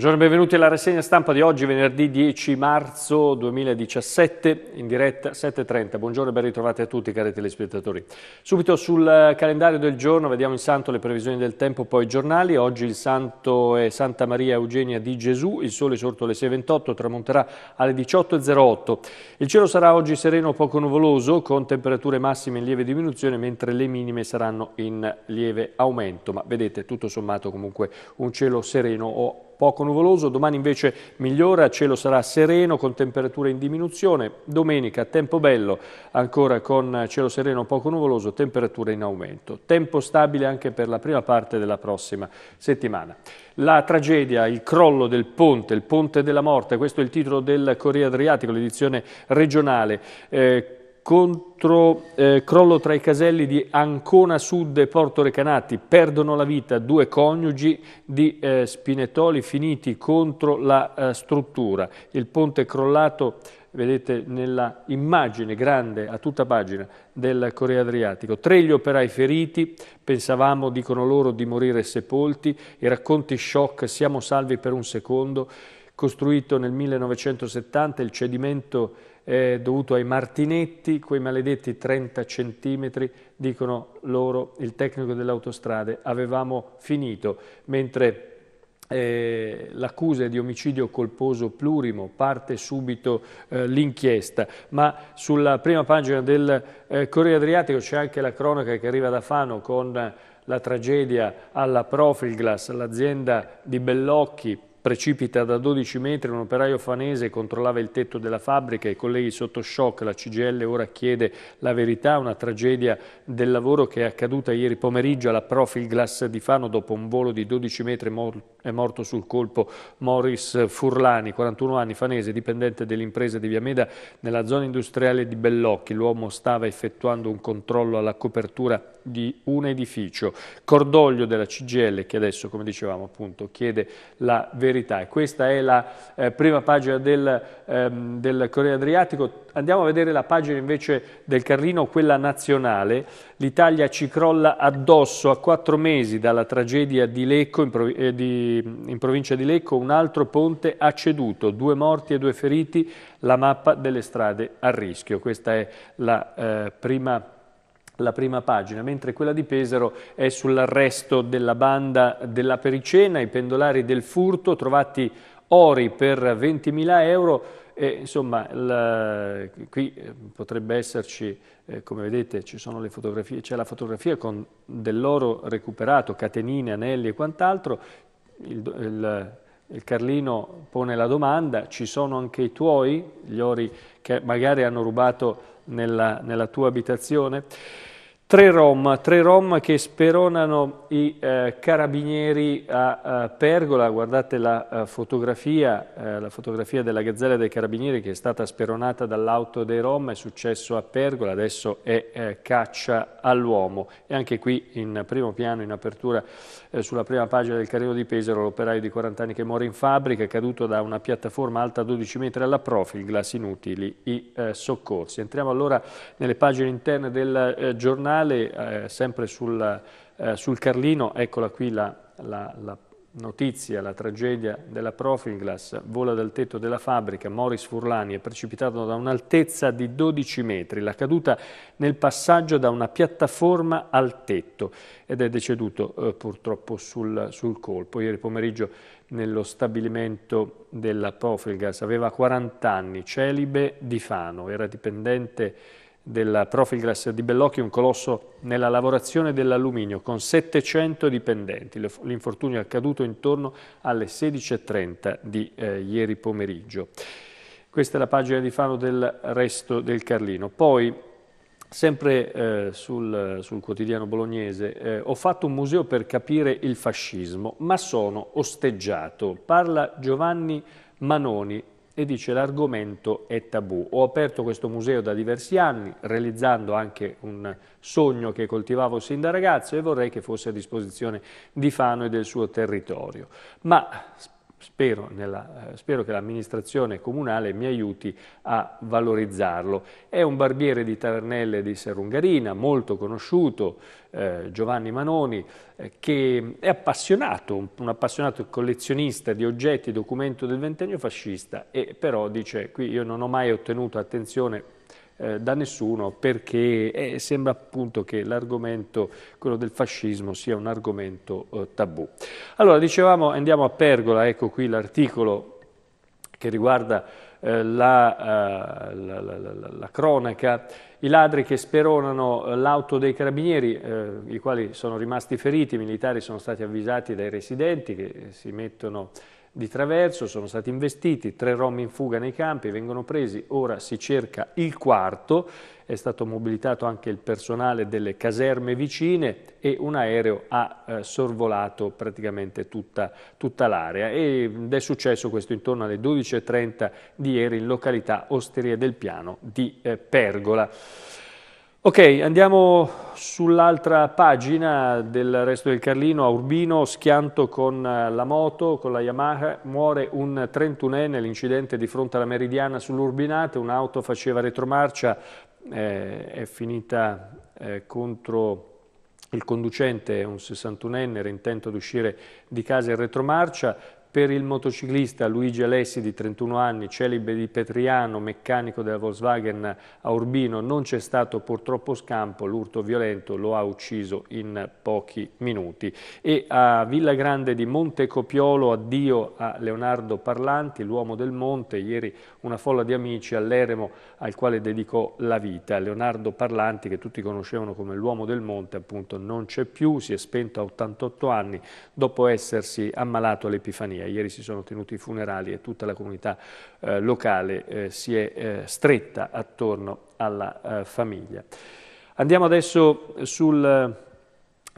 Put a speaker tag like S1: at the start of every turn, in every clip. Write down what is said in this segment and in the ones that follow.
S1: Buongiorno e benvenuti alla rassegna stampa di oggi, venerdì 10 marzo 2017, in diretta 7.30. Buongiorno e ben ritrovati a tutti cari telespettatori. Subito sul calendario del giorno vediamo in santo le previsioni del tempo, poi i giornali. Oggi il santo è Santa Maria Eugenia di Gesù, il sole sorto alle 6.28, tramonterà alle 18.08. Il cielo sarà oggi sereno o poco nuvoloso, con temperature massime in lieve diminuzione, mentre le minime saranno in lieve aumento. Ma vedete, tutto sommato comunque un cielo sereno o poco nuvoloso, domani invece migliora, cielo sarà sereno con temperature in diminuzione, domenica tempo bello ancora con cielo sereno poco nuvoloso, temperature in aumento, tempo stabile anche per la prima parte della prossima settimana. La tragedia, il crollo del ponte, il ponte della morte, questo è il titolo del Corriere Adriatico, l'edizione regionale. Eh, contro eh, crollo tra i caselli di Ancona Sud e Porto Recanati, perdono la vita due coniugi di eh, Spinetoli finiti contro la eh, struttura. Il ponte è crollato, vedete nella immagine grande a tutta pagina del Corriere Adriatico. Tre gli operai feriti, pensavamo, dicono loro, di morire sepolti, i racconti shock, siamo salvi per un secondo, costruito nel 1970 il cedimento eh, dovuto ai martinetti, quei maledetti 30 centimetri, dicono loro, il tecnico delle autostrade, avevamo finito, mentre eh, l'accusa di omicidio colposo plurimo, parte subito eh, l'inchiesta, ma sulla prima pagina del eh, Corriere Adriatico c'è anche la cronaca che arriva da Fano con la tragedia alla Profilglass, l'azienda di Bellocchi, Precipita da 12 metri un operaio fanese controllava il tetto della fabbrica, i colleghi sotto shock, la CGL ora chiede la verità, una tragedia del lavoro che è accaduta ieri pomeriggio alla Profil Glass di Fano dopo un volo di 12 metri è morto sul colpo Morris Furlani, 41 anni, fanese, dipendente dell'impresa di Viameda nella zona industriale di Bellocchi. L'uomo stava effettuando un controllo alla copertura di un edificio. Cordoglio della CGL che adesso, come dicevamo appunto, chiede la verità verità. E questa è la eh, prima pagina del, ehm, del Corriere Adriatico. Andiamo a vedere la pagina invece del Carrino, quella nazionale. L'Italia ci crolla addosso a quattro mesi dalla tragedia di Lecco, in, prov eh, di, in provincia di Lecco, un altro ponte ha ceduto, due morti e due feriti, la mappa delle strade a rischio. Questa è la eh, prima pagina la prima pagina, mentre quella di Pesaro è sull'arresto della banda della Pericena, i pendolari del furto trovati ori per 20.000 euro e insomma la, qui eh, potrebbe esserci, eh, come vedete ci sono le fotografie, c'è la fotografia con dell'oro recuperato, catenine, anelli e quant'altro, il, il, il Carlino pone la domanda, ci sono anche i tuoi, gli ori che magari hanno rubato nella, nella tua abitazione? Tre rom, tre rom che speronano i eh, carabinieri a, a, Pergola, guardate la eh, fotografia, eh, la fotografia della gazzella dei carabinieri che è stata speronata dall'auto dei rom, è successo a Pergola, adesso è eh, caccia all'uomo. E anche qui in primo piano, in apertura, eh, sulla prima pagina del Carrino di Pesaro, l'operaio di 40 anni che muore in fabbrica, caduto da una piattaforma alta 12 metri alla profil, glass inutili, i eh, soccorsi. Entriamo allora nelle pagine interne del giornale finale, eh, sempre sul, eh, sul, Carlino, eccola qui la, la, la notizia, la tragedia della Profilglass, vola dal tetto della fabbrica, Morris Furlani è precipitato da un'altezza di 12 metri, la caduta nel passaggio da una piattaforma al tetto ed è deceduto eh, purtroppo sul, sul, colpo. Ieri pomeriggio nello stabilimento della Profilgas aveva 40 anni, celibe di Fano, era dipendente della Profilglass di Bellocchio, un colosso nella lavorazione dell'alluminio con 700 dipendenti. L'infortunio è accaduto intorno alle 16.30 di eh, ieri pomeriggio. Questa è la pagina di Fano del resto del Carlino. Poi, sempre eh, sul, sul, quotidiano bolognese, eh, ho fatto un museo per capire il fascismo, ma sono osteggiato. Parla Giovanni Manoni, e dice l'argomento è tabù. Ho aperto questo museo da diversi anni, realizzando anche un sogno che coltivavo sin da ragazzo e vorrei che fosse a disposizione di Fano e del suo territorio. Ma Spero, nella, eh, spero, che l'amministrazione comunale mi aiuti a valorizzarlo. È un barbiere di Tavernelle di Serungarina, molto conosciuto, eh, Giovanni Manoni, eh, che è appassionato, un, un appassionato collezionista di oggetti, documento del ventennio fascista, e però dice qui io non ho mai ottenuto attenzione eh, da nessuno perché eh, sembra appunto che l'argomento, quello del fascismo, sia un argomento eh, tabù. Allora, dicevamo, andiamo a Pergola, ecco qui l'articolo che riguarda eh, eh, la, la, la, la, cronaca, i ladri che speronano eh, l'auto dei carabinieri, eh, i quali sono rimasti feriti, i militari sono stati avvisati dai residenti che si mettono di Traverso, sono stati investiti, tre rom in fuga nei campi, vengono presi, ora si cerca il quarto, è stato mobilitato anche il personale delle caserme vicine e un aereo ha eh, sorvolato praticamente tutta, tutta l'area ed è successo questo intorno alle 12.30 di ieri in località Osteria del Piano di eh, Pergola. Ok, andiamo sull'altra pagina del resto del Carlino, a Urbino, schianto con eh, la moto, con la Yamaha, muore un 31enne nell'incidente di fronte alla Meridiana sull'Urbinate, un'auto faceva retromarcia, eh, è finita eh, contro il conducente, un 61enne, era intento ad uscire di casa in retromarcia, per il motociclista Luigi Alessi di 31 anni, celibe di Petriano, meccanico della Volkswagen a Urbino, non c'è stato purtroppo scampo, l'urto violento lo ha ucciso in pochi minuti. E a Villa Grande di Montecopiolo, addio a Leonardo Parlanti, l'uomo del monte, ieri una folla di amici all'eremo al quale dedicò la vita. Leonardo Parlanti, che tutti conoscevano come l'uomo del monte, appunto non c'è più, si è spento a 88 anni dopo essersi ammalato all'epifania. Romania. Ieri si sono tenuti i funerali e tutta la comunità eh, locale eh, si è eh, stretta attorno alla eh, famiglia. Andiamo adesso sul... Eh,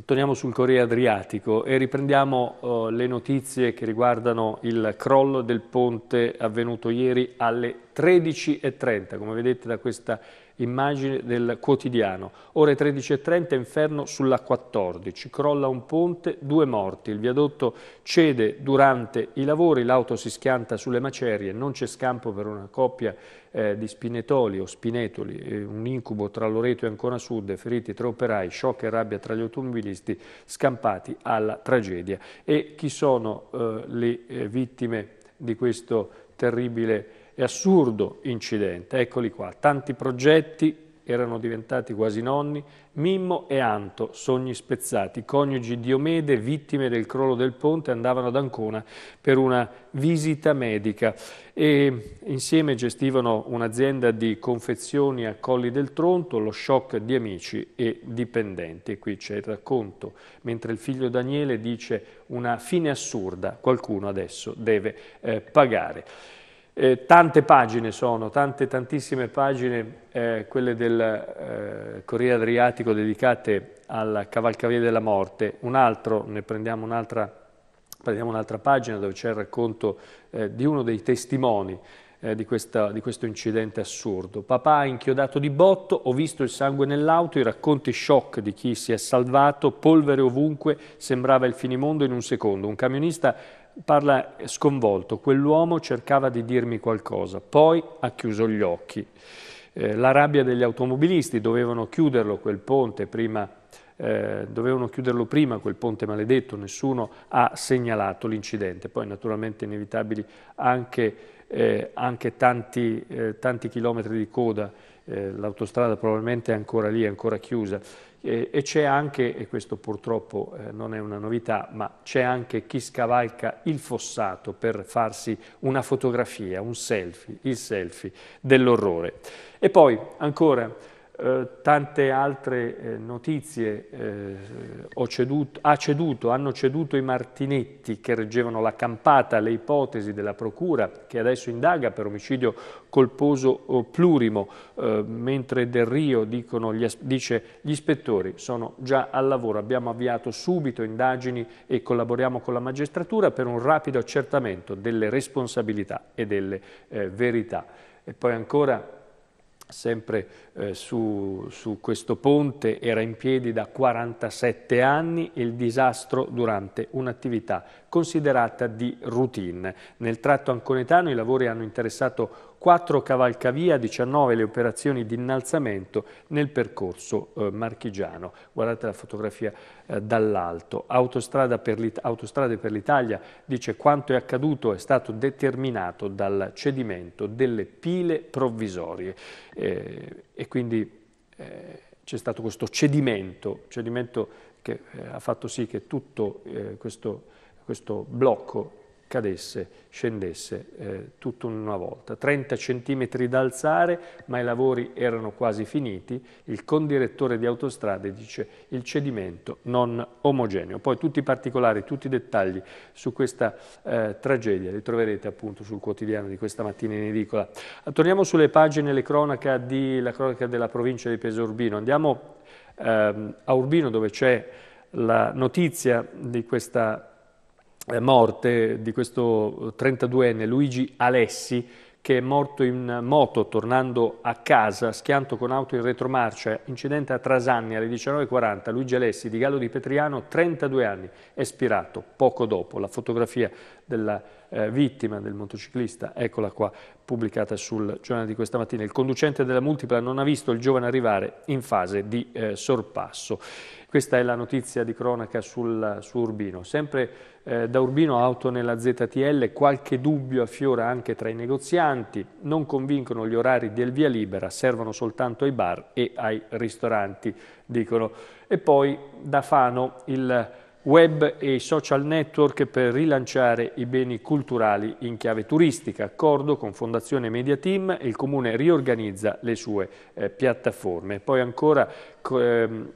S1: torniamo sul Corriere Adriatico e riprendiamo uh, le notizie che riguardano il crollo del ponte avvenuto ieri alle 13.30. Come vedete da questa immagine del quotidiano. Ore 13.30, inferno sulla 14, crolla un ponte, due morti, il viadotto cede durante i lavori, l'auto si schianta sulle macerie, non c'è scampo per una coppia eh, di spinetoli o spinetoli, eh, un incubo tra Loreto e Ancona Sud, feriti tre operai, shock e rabbia tra gli automobilisti, scampati alla tragedia. E chi sono eh, le eh, vittime di questo terribile e assurdo incidente. Eccoli qua, tanti progetti erano diventati quasi nonni, Mimmo e Anto, sogni spezzati, coniugi Diomede, vittime del crollo del ponte, andavano ad Ancona per una visita medica e insieme gestivano un'azienda di confezioni a Colli del Tronto, lo shock di amici e dipendenti. E qui c'è il racconto, mentre il figlio Daniele dice una fine assurda, qualcuno adesso deve eh, pagare. Eh, tante pagine sono, tante, tantissime pagine, eh, quelle del eh, Corriere Adriatico dedicate al Cavalcavia della Morte. Un altro, ne prendiamo un'altra, un pagina dove c'è il racconto eh, di uno dei testimoni eh, di, questa, di questo incidente assurdo. Papà inchiodato di botto, ho visto il sangue nell'auto, i racconti shock di chi si è salvato, polvere ovunque, sembrava il finimondo in un secondo. Un camionista parla sconvolto, quell'uomo cercava di dirmi qualcosa, poi ha chiuso gli occhi. Eh, la rabbia degli automobilisti, dovevano chiuderlo quel ponte prima, eh, dovevano chiuderlo prima quel ponte maledetto, nessuno ha segnalato l'incidente, poi naturalmente inevitabili anche, eh, anche tanti, eh, tanti chilometri di coda eh, l'autostrada probabilmente è ancora lì, è ancora chiusa e, e c'è anche, e questo purtroppo eh, non è una novità, ma c'è anche chi scavalca il fossato per farsi una fotografia, un selfie, il selfie dell'orrore. E poi ancora eh, tante altre eh, notizie eh, ceduto, ha ceduto, hanno ceduto i Martinetti che reggevano la campata alle ipotesi della Procura che adesso indaga per omicidio colposo plurimo, eh, mentre Del Rio dicono, gli, dice gli ispettori sono già al lavoro, abbiamo avviato subito indagini e collaboriamo con la magistratura per un rapido accertamento delle responsabilità e delle eh, verità. E poi ancora sempre eh, su, su questo ponte era in piedi da 47 anni e il disastro durante un'attività considerata di routine. Nel tratto anconetano i lavori hanno interessato 4 cavalcavia, 19 le operazioni di innalzamento nel percorso eh, marchigiano. Guardate la fotografia eh, dall'alto. Autostrade per l'Italia dice quanto è accaduto è stato determinato dal cedimento delle pile provvisorie. Eh, e quindi eh, c'è stato questo cedimento, cedimento che eh, ha fatto sì che tutto eh, questo, questo blocco cadesse, scendesse eh, in una volta. 30 centimetri d'alzare, ma i lavori erano quasi finiti. Il condirettore di autostrade dice il cedimento non omogeneo. Poi tutti i particolari, tutti i dettagli su questa eh, tragedia li troverete appunto sul quotidiano di questa mattina in edicola. Torniamo sulle pagine, le cronaca di, la cronaca della provincia di Urbino. Andiamo ehm, a Urbino dove c'è la notizia di questa eh, morte di questo 32enne Luigi Alessi che è morto in moto tornando a casa, schianto con auto in retromarcia, incidente a Trasagna alle 19.40, Luigi Alessi di Gallo di Petriano, 32 anni, espirato poco dopo. La fotografia della eh, vittima del motociclista, eccola qua, pubblicata sul giornale di questa mattina. Il conducente della multipla non ha visto il giovane arrivare in fase di eh, sorpasso. Questa è la notizia di cronaca sul, su Urbino. Sempre eh, da Urbino auto nella ZTL, qualche dubbio affiora anche tra i negozianti, non convincono gli orari del via libera, servono soltanto ai bar e ai ristoranti, dicono. E poi da Fano il web e social network per rilanciare i beni culturali in chiave turistica. Accordo con Fondazione Media Team il Comune riorganizza le sue eh, piattaforme. Poi ancora ehm,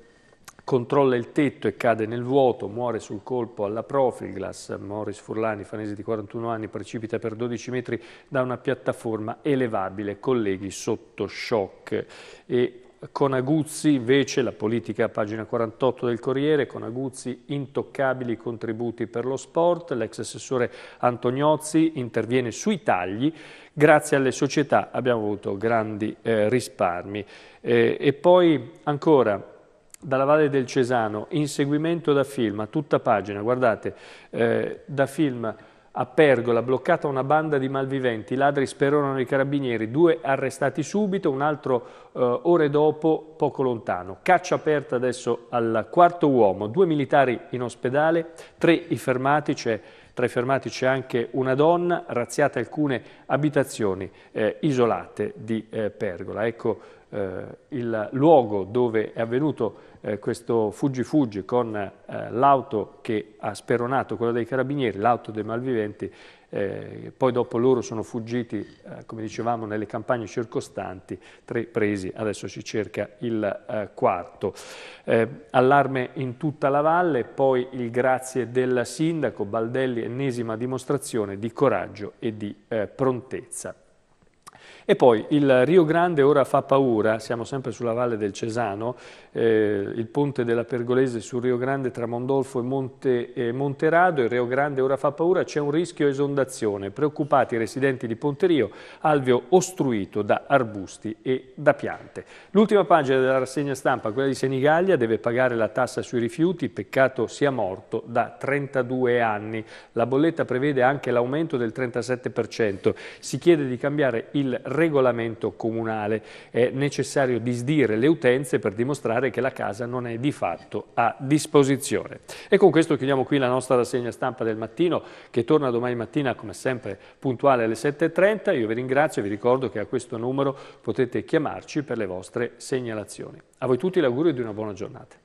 S1: controlla il tetto e cade nel vuoto, muore sul colpo alla Profilglass, Morris Furlani, fanese di 41 anni, precipita per 12 metri da una piattaforma elevabile, colleghi sotto shock. E con Aguzzi invece la politica, pagina 48 del Corriere, con Aguzzi intoccabili contributi per lo sport, l'ex assessore Antoniozzi interviene sui tagli, grazie alle società abbiamo avuto grandi eh, risparmi. Eh, e poi ancora dalla Valle del Cesano, inseguimento da film, tutta pagina, guardate, eh, da film a Pergola, bloccata una banda di malviventi, i ladri sperorano i carabinieri, due arrestati subito, un altro eh, ore dopo poco lontano. Caccia aperta adesso al quarto uomo, due militari in ospedale, tre i fermati, c'è tra i fermati c'è anche una donna, razziate alcune abitazioni eh, isolate di eh, Pergola. Ecco eh, il luogo dove è avvenuto eh, questo fuggi-fuggi con eh, l'auto che ha speronato quella dei carabinieri, l'auto dei malviventi, eh, poi dopo loro sono fuggiti, eh, come dicevamo, nelle campagne circostanti, tre presi, adesso si cerca il eh, quarto. Eh, allarme in tutta la valle, poi il grazie del sindaco Baldelli, ennesima dimostrazione di coraggio e di prontezza. E poi il Rio Grande ora fa paura, siamo sempre sulla valle del Cesano, eh, il ponte della Pergolese sul Rio Grande tra Mondolfo e, Monte, eh, Monterado, il Rio Grande ora fa paura, c'è un rischio esondazione, preoccupati i residenti di Ponterio, alveo ostruito da arbusti e da piante. L'ultima pagina della rassegna stampa, quella di Senigallia, deve pagare la tassa sui rifiuti, peccato sia morto da 32 anni. La bolletta prevede anche l'aumento del 37%, si chiede di cambiare il regolamento comunale. È necessario disdire le utenze per dimostrare che la casa non è di fatto a disposizione. E con questo chiudiamo qui la nostra rassegna stampa del mattino che torna domani mattina come sempre puntuale alle 7.30. Io vi ringrazio e vi ricordo che a questo numero potete chiamarci per le vostre segnalazioni. A voi tutti l'augurio di una buona giornata.